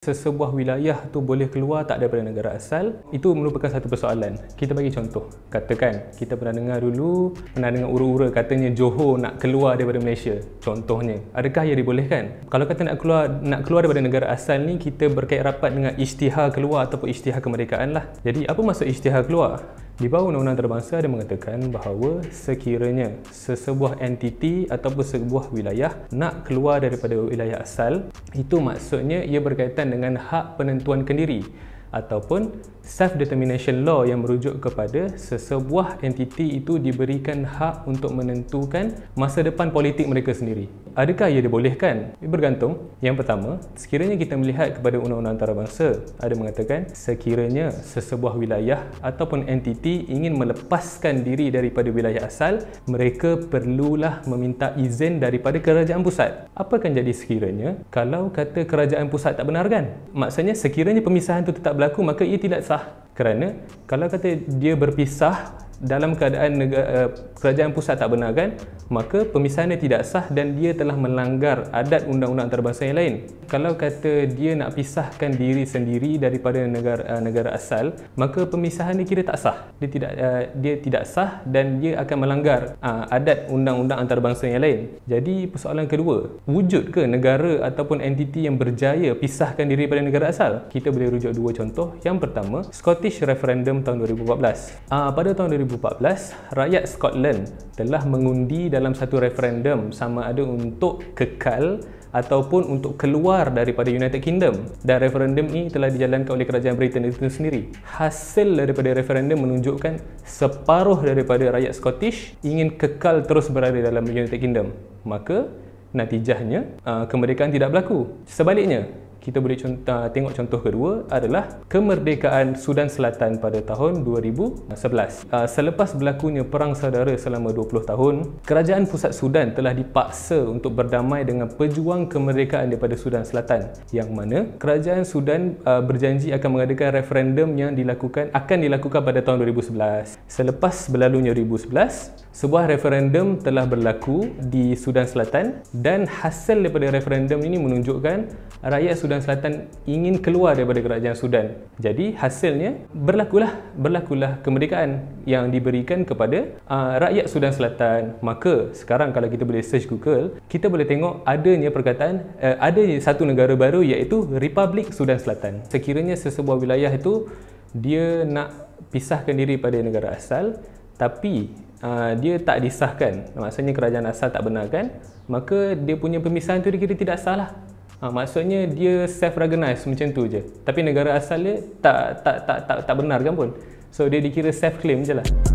sesebuah wilayah tu boleh keluar tak daripada negara asal itu merupakan satu persoalan kita bagi contoh katakan kita pernah dengar dulu pernah dengar ura-ura katanya Johor nak keluar daripada Malaysia contohnya adakah ia dibolehkan kalau kata nak keluar nak keluar daripada negara asal ni kita berkait rapat dengan isytihar keluar ataupun isytihar kemerdekaan lah jadi apa maksud isytihar keluar di bawah undang-undang terbangsa ada mengatakan bahawa sekiranya sesebuah entiti ataupun sebuah wilayah nak keluar daripada wilayah asal itu maksudnya ia berkaitan dengan hak penentuan kendiri ataupun self-determination law yang merujuk kepada sesebuah entiti itu diberikan hak untuk menentukan masa depan politik mereka sendiri. Adakah ia dibolehkan? Ia bergantung. Yang pertama, sekiranya kita melihat kepada undang-undang antarabangsa, ada mengatakan sekiranya sesebuah wilayah ataupun entiti ingin melepaskan diri daripada wilayah asal, mereka perlulah meminta izin daripada kerajaan pusat. Apa akan jadi sekiranya kalau kata kerajaan pusat tak benarkan? Maksudnya sekiranya pemisahan itu tetap berlaku maka ia tidak sah kerana kalau kata dia berpisah dalam keadaan negara, eh, kerajaan pusat tak benar kan maka pemisahannya tidak sah dan dia telah melanggar adat undang-undang antarabangsa yang lain kalau kata dia nak pisahkan diri sendiri daripada negara eh, negara asal maka pemisahan ini kira tak sah dia tidak eh, dia tidak sah dan dia akan melanggar ah, adat undang-undang antarabangsa yang lain jadi persoalan kedua wujud ke negara ataupun entiti yang berjaya pisahkan diri daripada negara asal kita boleh rujuk dua contoh yang pertama Scottish British referendum tahun 2014. uh, ah, pada tahun 2014, rakyat Scotland telah mengundi dalam satu referendum sama ada untuk kekal ataupun untuk keluar daripada United Kingdom dan referendum ini telah dijalankan oleh kerajaan Britain itu sendiri hasil daripada referendum menunjukkan separuh daripada rakyat Scottish ingin kekal terus berada dalam United Kingdom maka natijahnya ah, kemerdekaan tidak berlaku sebaliknya kita boleh contoh, tengok contoh kedua adalah kemerdekaan Sudan Selatan pada tahun 2011. Ah, selepas berlakunya perang saudara selama 20 tahun, kerajaan pusat Sudan telah dipaksa untuk berdamai dengan pejuang kemerdekaan daripada Sudan Selatan yang mana kerajaan Sudan ah, berjanji akan mengadakan referendum yang dilakukan akan dilakukan pada tahun 2011. Selepas berlalunya 2011, sebuah referendum telah berlaku di Sudan Selatan dan hasil daripada referendum ini menunjukkan rakyat Sudan Selatan ingin keluar daripada kerajaan Sudan. Jadi hasilnya berlakulah berlakulah kemerdekaan yang diberikan kepada uh, rakyat Sudan Selatan. Maka sekarang kalau kita boleh search Google, kita boleh tengok adanya perkataan uh, ada satu negara baru iaitu Republik Sudan Selatan. Sekiranya sesebuah wilayah itu dia nak pisahkan diri pada negara asal tapi uh, dia tak disahkan maksudnya kerajaan asal tak benarkan maka dia punya pemisahan tu dikira tidak sah lah ha, maksudnya dia self recognize macam tu je tapi negara asal dia tak tak tak tak, tak benarkan pun so dia dikira self claim je lah